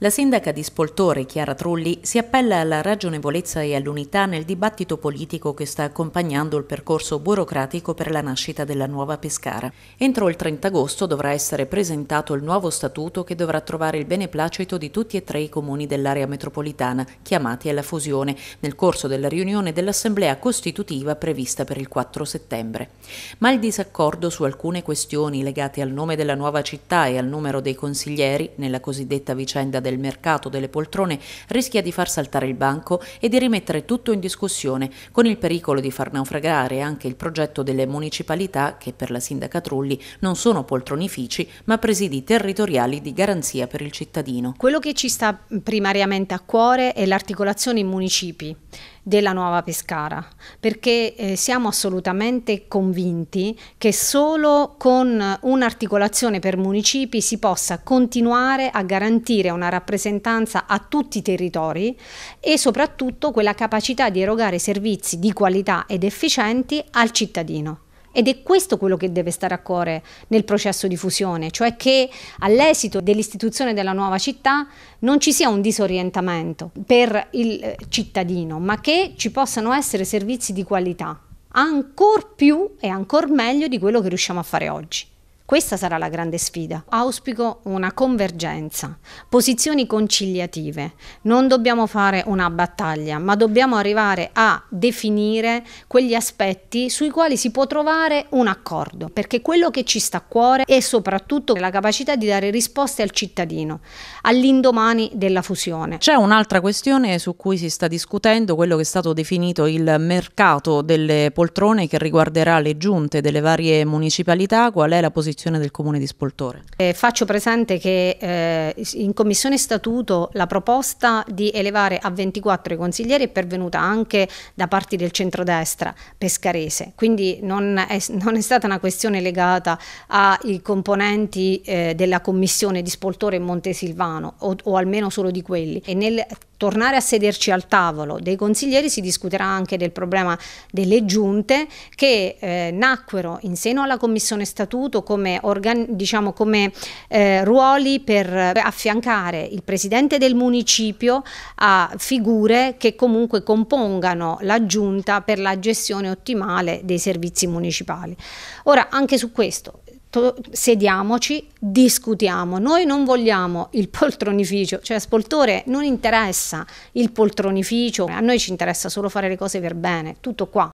La sindaca di Spoltore, Chiara Trulli, si appella alla ragionevolezza e all'unità nel dibattito politico che sta accompagnando il percorso burocratico per la nascita della nuova Pescara. Entro il 30 agosto dovrà essere presentato il nuovo statuto che dovrà trovare il beneplacito di tutti e tre i comuni dell'area metropolitana, chiamati alla fusione, nel corso della riunione dell'Assemblea Costitutiva prevista per il 4 settembre. Ma il disaccordo su alcune questioni legate al nome della nuova città e al numero dei consiglieri, nella cosiddetta vicenda del del mercato delle poltrone rischia di far saltare il banco e di rimettere tutto in discussione, con il pericolo di far naufragare anche il progetto delle municipalità che per la sindaca Trulli non sono poltronifici ma presidi territoriali di garanzia per il cittadino. Quello che ci sta primariamente a cuore è l'articolazione in municipi della nuova Pescara, perché eh, siamo assolutamente convinti che solo con un'articolazione per municipi si possa continuare a garantire una rappresentanza a tutti i territori e soprattutto quella capacità di erogare servizi di qualità ed efficienti al cittadino. Ed è questo quello che deve stare a cuore nel processo di fusione, cioè che all'esito dell'istituzione della nuova città non ci sia un disorientamento per il eh, cittadino, ma che ci possano essere servizi di qualità, ancor più e ancor meglio di quello che riusciamo a fare oggi. Questa sarà la grande sfida. Auspico una convergenza, posizioni conciliative. Non dobbiamo fare una battaglia, ma dobbiamo arrivare a definire quegli aspetti sui quali si può trovare un accordo, perché quello che ci sta a cuore è soprattutto la capacità di dare risposte al cittadino all'indomani della fusione. C'è un'altra questione su cui si sta discutendo, quello che è stato definito il mercato delle poltrone che riguarderà le giunte delle varie municipalità, qual è la posizione disposizione del Comune di Spoltore. Eh, faccio presente che eh, in Commissione Statuto la proposta di elevare a 24 i consiglieri è pervenuta anche da parte del centrodestra pescarese, quindi non è, non è stata una questione legata ai componenti eh, della Commissione di Spoltore e Montesilvano o, o almeno solo di quelli. E nel tornare a sederci al tavolo dei consiglieri si discuterà anche del problema delle giunte che eh, nacquero in seno alla Commissione Statuto come, diciamo, come eh, ruoli per eh, affiancare il Presidente del Municipio a figure che comunque compongano la giunta per la gestione ottimale dei servizi municipali. Ora anche su questo sediamoci, discutiamo. Noi non vogliamo il poltronificio, cioè Spoltore non interessa il poltronificio, a noi ci interessa solo fare le cose per bene, tutto qua.